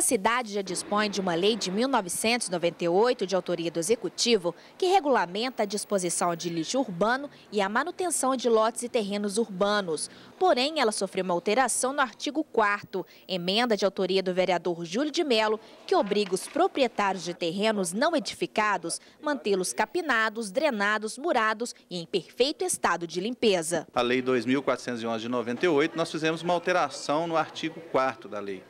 A cidade já dispõe de uma lei de 1998, de autoria do Executivo, que regulamenta a disposição de lixo urbano e a manutenção de lotes e terrenos urbanos. Porém, ela sofreu uma alteração no artigo 4 emenda de autoria do vereador Júlio de Melo, que obriga os proprietários de terrenos não edificados mantê-los capinados, drenados, murados e em perfeito estado de limpeza. A Lei 2.411 de 98, nós fizemos uma alteração no artigo 4 da lei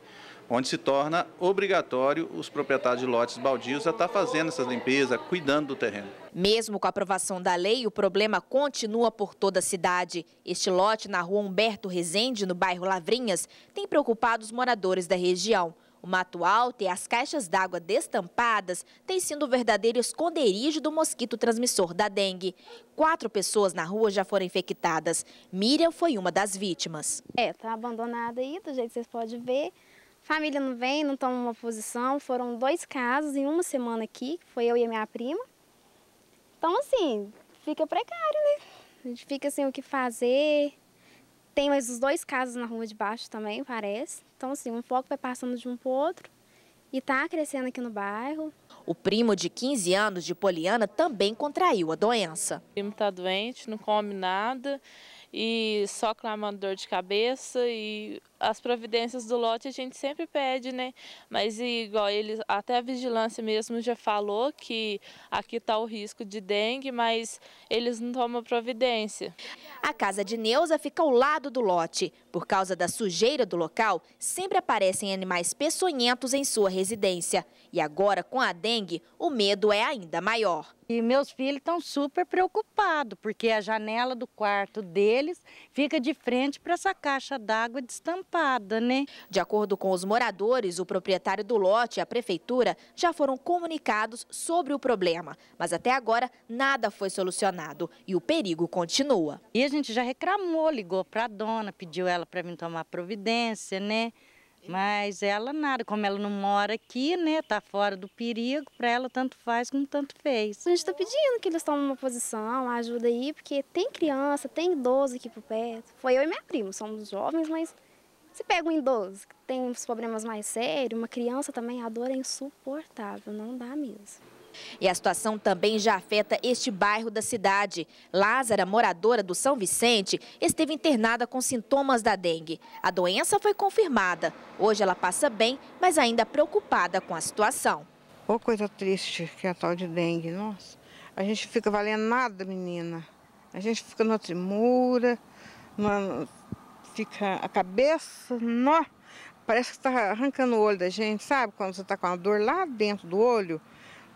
onde se torna obrigatório os proprietários de lotes baldios a estar tá fazendo essa limpeza, cuidando do terreno. Mesmo com a aprovação da lei, o problema continua por toda a cidade. Este lote na rua Humberto Rezende, no bairro Lavrinhas, tem preocupado os moradores da região. O mato alto e as caixas d'água destampadas têm sido o verdadeiro esconderijo do mosquito transmissor da dengue. Quatro pessoas na rua já foram infectadas. Miriam foi uma das vítimas. É, tá abandonada aí, do jeito que vocês podem ver. Família não vem, não toma uma posição. Foram dois casos em uma semana aqui, foi eu e a minha prima. Então, assim, fica precário, né? A gente fica sem o que fazer. Tem mais os dois casos na rua de baixo também, parece. Então, assim, um foco vai passando de um para outro e está crescendo aqui no bairro. O primo de 15 anos de Poliana também contraiu a doença. O primo está doente, não come nada e só clamando dor de cabeça e as providências do lote a gente sempre pede, né? Mas igual eles, até a vigilância mesmo já falou que aqui está o risco de dengue, mas eles não tomam providência. A casa de Neuza fica ao lado do lote. Por causa da sujeira do local, sempre aparecem animais peçonhentos em sua residência. E agora, com a dengue, o medo é ainda maior. E meus filhos estão super preocupados, porque a janela do quarto deles fica de frente para essa caixa d'água destampada ocupada, né? De acordo com os moradores, o proprietário do lote e a prefeitura já foram comunicados sobre o problema, mas até agora nada foi solucionado e o perigo continua. E a gente já reclamou, ligou para a dona, pediu ela para vir tomar providência, né? Mas ela nada, como ela não mora aqui, né, tá fora do perigo, para ela tanto faz como tanto fez. A gente está pedindo que eles tomem uma posição, ajuda aí, porque tem criança, tem idoso aqui por perto. Foi eu e minha prima, somos jovens, mas se pega um idoso que tem uns problemas mais sérios, uma criança também, a dor é insuportável, não dá mesmo. E a situação também já afeta este bairro da cidade. Lázara, moradora do São Vicente, esteve internada com sintomas da dengue. A doença foi confirmada. Hoje ela passa bem, mas ainda preocupada com a situação. Ô, oh, coisa triste que é a tal de dengue, nossa. A gente fica valendo nada, menina. A gente fica na tremura, fica a cabeça, nó, parece que está arrancando o olho da gente, sabe? Quando você está com uma dor lá dentro do olho,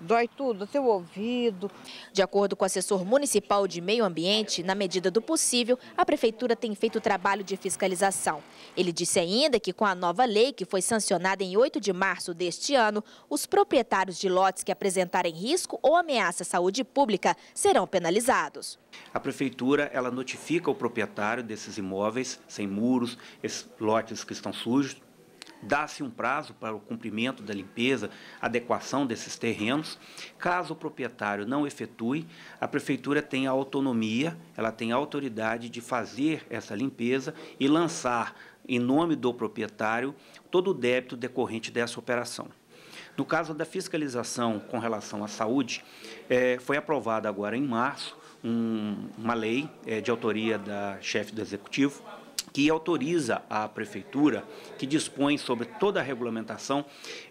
Dói tudo, até o ouvido. De acordo com o assessor municipal de meio ambiente, na medida do possível, a prefeitura tem feito o trabalho de fiscalização. Ele disse ainda que com a nova lei, que foi sancionada em 8 de março deste ano, os proprietários de lotes que apresentarem risco ou ameaça à saúde pública serão penalizados. A prefeitura ela notifica o proprietário desses imóveis sem muros, esses lotes que estão sujos, dá-se um prazo para o cumprimento da limpeza, adequação desses terrenos. Caso o proprietário não efetue, a prefeitura tem a autonomia, ela tem a autoridade de fazer essa limpeza e lançar, em nome do proprietário, todo o débito decorrente dessa operação. No caso da fiscalização com relação à saúde, é, foi aprovada agora em março um, uma lei é, de autoria da chefe do executivo, que autoriza a prefeitura, que dispõe sobre toda a regulamentação,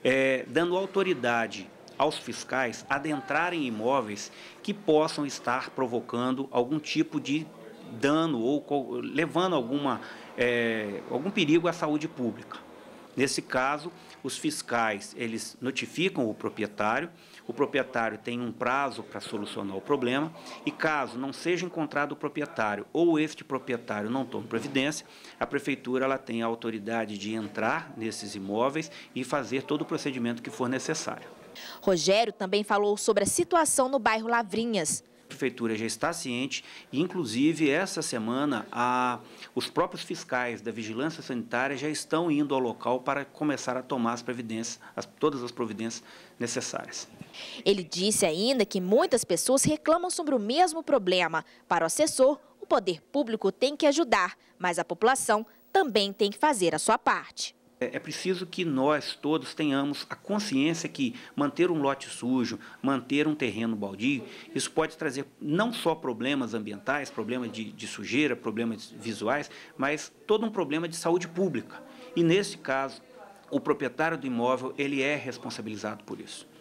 é, dando autoridade aos fiscais adentrarem imóveis que possam estar provocando algum tipo de dano ou levando alguma, é, algum perigo à saúde pública. Nesse caso, os fiscais eles notificam o proprietário, o proprietário tem um prazo para solucionar o problema e caso não seja encontrado o proprietário ou este proprietário não tome providência, a prefeitura ela tem a autoridade de entrar nesses imóveis e fazer todo o procedimento que for necessário. Rogério também falou sobre a situação no bairro Lavrinhas prefeitura já está ciente e, inclusive, essa semana, a, os próprios fiscais da vigilância sanitária já estão indo ao local para começar a tomar as providências, as, todas as providências necessárias. Ele disse ainda que muitas pessoas reclamam sobre o mesmo problema. Para o assessor, o poder público tem que ajudar, mas a população também tem que fazer a sua parte. É, é preciso que nós todos tenhamos a consciência que manter um lote sujo, manter um terreno baldio, isso pode trazer não só problemas ambientais, problemas de, de sujeira, problemas visuais, mas todo um problema de saúde pública. E nesse caso, o proprietário do imóvel ele é responsabilizado por isso.